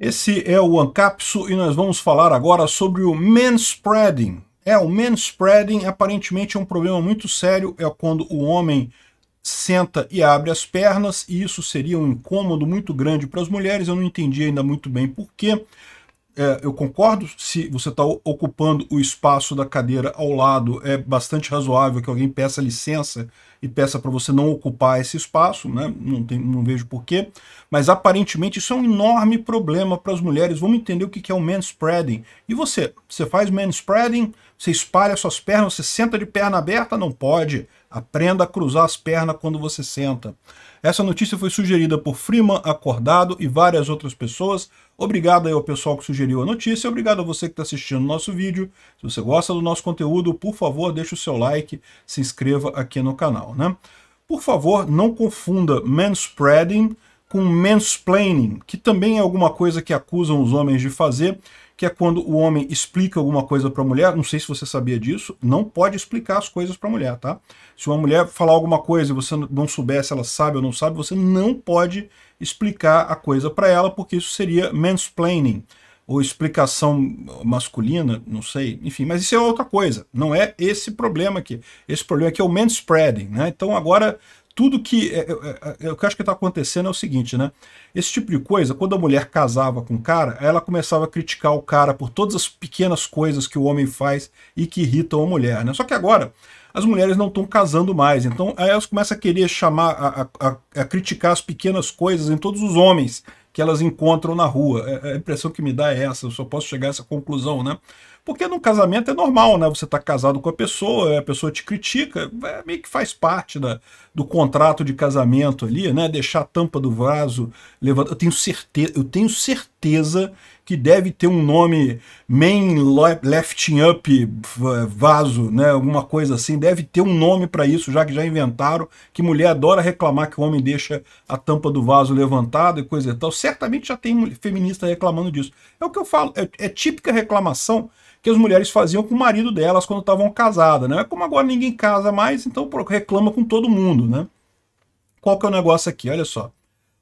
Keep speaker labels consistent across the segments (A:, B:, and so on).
A: Esse é o Ancapsu e nós vamos falar agora sobre o spreading. É, o spreading aparentemente é um problema muito sério, é quando o homem senta e abre as pernas, e isso seria um incômodo muito grande para as mulheres, eu não entendi ainda muito bem porquê, é, eu concordo se você está ocupando o espaço da cadeira ao lado, é bastante razoável que alguém peça licença e peça para você não ocupar esse espaço, né? não, tem, não vejo porquê, mas aparentemente isso é um enorme problema para as mulheres, vamos entender o que, é o spreading. E você? Você faz spreading, você espalha suas pernas, você senta de perna aberta? Não pode. Aprenda a cruzar as pernas quando você senta. Essa notícia foi sugerida por Freeman Acordado e várias outras pessoas. Obrigado aí ao pessoal que sugeriu a notícia, obrigado a você que está assistindo o nosso vídeo. Se você gosta do nosso conteúdo, por favor, deixe o seu like, se inscreva aqui no canal. Né? Por favor, não confunda manspreading com mansplaining, que também é alguma coisa que acusam os homens de fazer, que é quando o homem explica alguma coisa para a mulher, não sei se você sabia disso, não pode explicar as coisas para a mulher, tá? Se uma mulher falar alguma coisa e você não souber se ela sabe ou não sabe, você não pode explicar a coisa para ela, porque isso seria mansplaining, ou explicação masculina, não sei, enfim, mas isso é outra coisa, não é esse problema aqui. Esse problema aqui é o manspreading, né? Então agora tudo que. É, é, é, o que eu acho que está acontecendo é o seguinte, né? Esse tipo de coisa, quando a mulher casava com o cara, ela começava a criticar o cara por todas as pequenas coisas que o homem faz e que irritam a mulher, né? Só que agora as mulheres não estão casando mais, então elas começam a querer chamar, a, a, a, criticar as pequenas coisas em todos os homens que elas encontram na rua. A impressão que me dá é essa, eu só posso chegar a essa conclusão, né? Porque no casamento é normal, né? Você está casado com a pessoa, a pessoa te critica, é, meio que faz parte da, do contrato de casamento ali, né? Deixar a tampa do vaso levantada. Eu tenho certeza, eu tenho certeza que deve ter um nome main lifting up vaso, né? Alguma coisa assim, deve ter um nome para isso, já que já inventaram, que mulher adora reclamar que o homem deixa a tampa do vaso levantada e coisa e tal. Certamente já tem feminista reclamando disso. É o que eu falo, é, é típica reclamação que as mulheres faziam com o marido delas quando estavam casadas, né? É como agora ninguém casa mais, então reclama com todo mundo, né? Qual que é o negócio aqui? Olha só.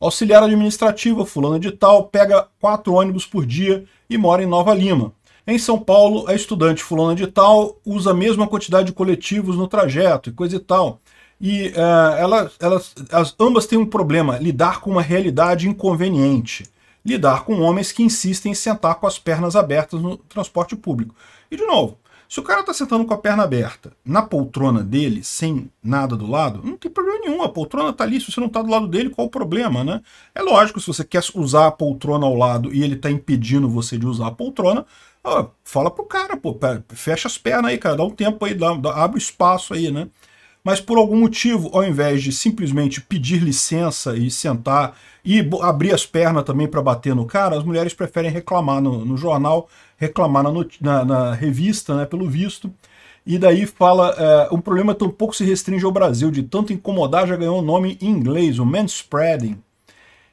A: Auxiliar administrativa, fulano de tal, pega quatro ônibus por dia e mora em Nova Lima. Em São Paulo, a é estudante fulana de tal usa a mesma quantidade de coletivos no trajeto e coisa e tal. E uh, elas, elas, elas, ambas têm um problema, lidar com uma realidade inconveniente lidar com homens que insistem em sentar com as pernas abertas no transporte público. E de novo, se o cara está sentando com a perna aberta na poltrona dele, sem nada do lado, não tem problema nenhum. A poltrona está ali. Se você não está do lado dele, qual o problema, né? É lógico, se você quer usar a poltrona ao lado e ele está impedindo você de usar a poltrona, ó, fala pro cara, pô, fecha as pernas aí, cara, dá um tempo aí, dá, dá, abre espaço aí, né? mas por algum motivo, ao invés de simplesmente pedir licença e sentar e abrir as pernas também para bater no cara, as mulheres preferem reclamar no, no jornal, reclamar na, na, na, revista, né, pelo visto. E daí fala, é, um problema tão pouco se restringe ao Brasil, de tanto incomodar já ganhou o um nome em inglês, o manspreading.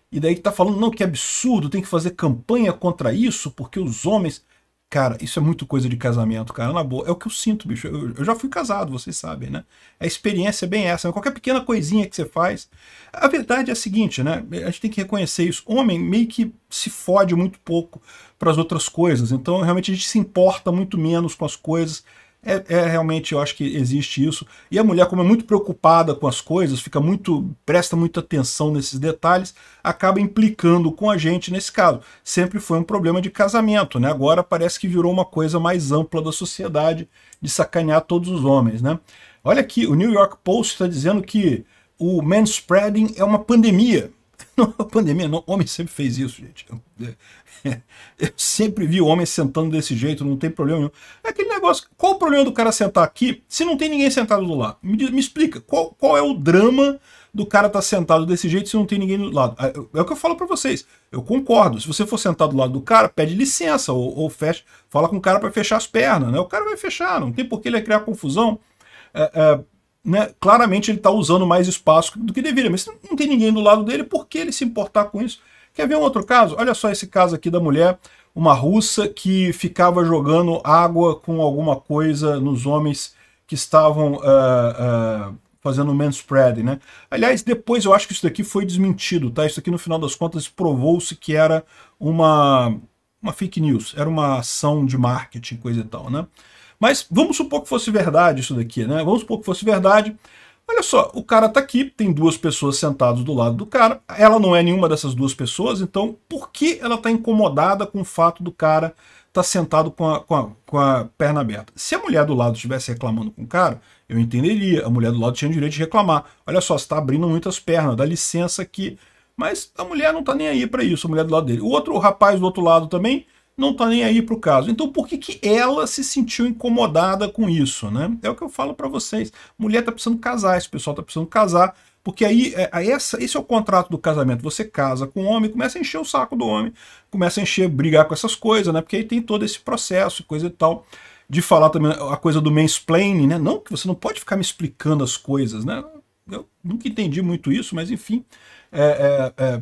A: E daí tá falando, não, que absurdo, tem que fazer campanha contra isso, porque os homens... Cara, isso é muito coisa de casamento, cara. Na boa, é o que eu sinto, bicho. Eu, eu já fui casado, vocês sabem, né? A experiência é bem essa. Né? Qualquer pequena coisinha que você faz. A verdade é a seguinte, né? A gente tem que reconhecer isso. Homem meio que se fode muito pouco para as outras coisas. Então, realmente, a gente se importa muito menos com as coisas. É, é, realmente, eu acho que existe isso. E a mulher, como é muito preocupada com as coisas, fica muito, presta muita atenção nesses detalhes, acaba implicando com a gente nesse caso. Sempre foi um problema de casamento, né? Agora parece que virou uma coisa mais ampla da sociedade de sacanear todos os homens, né? Olha aqui, o New York Post está dizendo que o manspreading é uma pandemia. pandemia não, homem sempre fez isso, gente. Eu, é, eu sempre vi o homem sentando desse jeito, não tem problema nenhum. É aquele negócio, qual o problema do cara sentar aqui se não tem ninguém sentado do lado? Me, me explica, qual, qual é o drama do cara estar tá sentado desse jeito se não tem ninguém do lado? É, é o que eu falo para vocês, eu concordo. Se você for sentado do lado do cara, pede licença ou, ou fecha, fala com o cara para fechar as pernas, né? O cara vai fechar, não tem por que ele criar confusão. é, é né, claramente ele está usando mais espaço do que deveria, mas não tem ninguém do lado dele, por que ele se importar com isso? Quer ver um outro caso? Olha só esse caso aqui da mulher, uma russa que ficava jogando água com alguma coisa nos homens que estavam uh, uh, fazendo manspreading, né? Aliás, depois eu acho que isso daqui foi desmentido, tá? Isso aqui no final das contas provou-se que era uma, uma fake news, era uma ação de marketing, coisa e tal, né? Mas vamos supor que fosse verdade isso daqui, né? Vamos supor que fosse verdade. Olha só, o cara está aqui, tem duas pessoas sentadas do lado do cara, ela não é nenhuma dessas duas pessoas, então por que ela está incomodada com o fato do cara estar tá sentado com a, com, a, com a perna aberta? Se a mulher do lado estivesse reclamando com o cara, eu entenderia, a mulher do lado tinha o direito de reclamar. Olha só, você está abrindo muitas pernas, dá licença aqui. Mas a mulher não está nem aí para isso, a mulher do lado dele. O outro o rapaz do outro lado também não está nem aí para o caso. Então, por que, que ela se sentiu incomodada com isso? Né? É o que eu falo para vocês. Mulher está precisando casar, esse pessoal está precisando casar, porque aí é, é essa, esse é o contrato do casamento. Você casa com o homem, começa a encher o saco do homem, começa a encher, brigar com essas coisas, né? porque aí tem todo esse processo, coisa e tal. De falar também a coisa do mansplaining, né? Não, que você não pode ficar me explicando as coisas, né? Eu nunca entendi muito isso, mas enfim. É, é, é,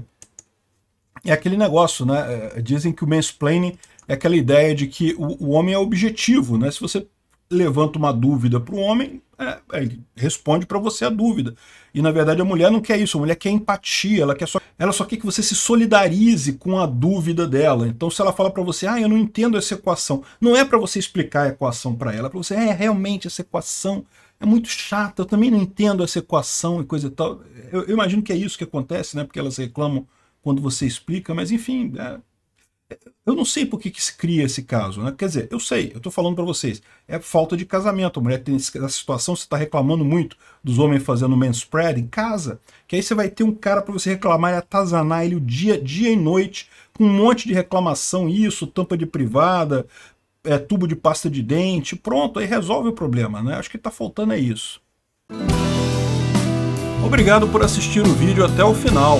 A: é aquele negócio, né? É, dizem que o mansplaining é aquela ideia de que o, o homem é objetivo, né? Se você levanta uma dúvida para o homem, é, é, ele responde para você a dúvida. E na verdade a mulher não quer isso, a mulher quer empatia, ela, quer só, ela só quer que você se solidarize com a dúvida dela. Então se ela fala para você, ah, eu não entendo essa equação, não é para você explicar a equação para ela, é para você, é, realmente essa equação é muito chata, eu também não entendo essa equação e coisa e tal. Eu, eu imagino que é isso que acontece, né? Porque elas reclamam quando você explica, mas enfim, é, eu não sei por que, que se cria esse caso, né? Quer dizer, eu sei, eu estou falando para vocês, é falta de casamento, a mulher tem essa situação, você está reclamando muito dos homens fazendo manspread em casa, que aí você vai ter um cara para você reclamar e atazanar ele o dia, dia e noite, com um monte de reclamação, isso, tampa de privada, é, tubo de pasta de dente, pronto, aí resolve o problema, né? Acho que está faltando é isso. Obrigado por assistir o vídeo até o final.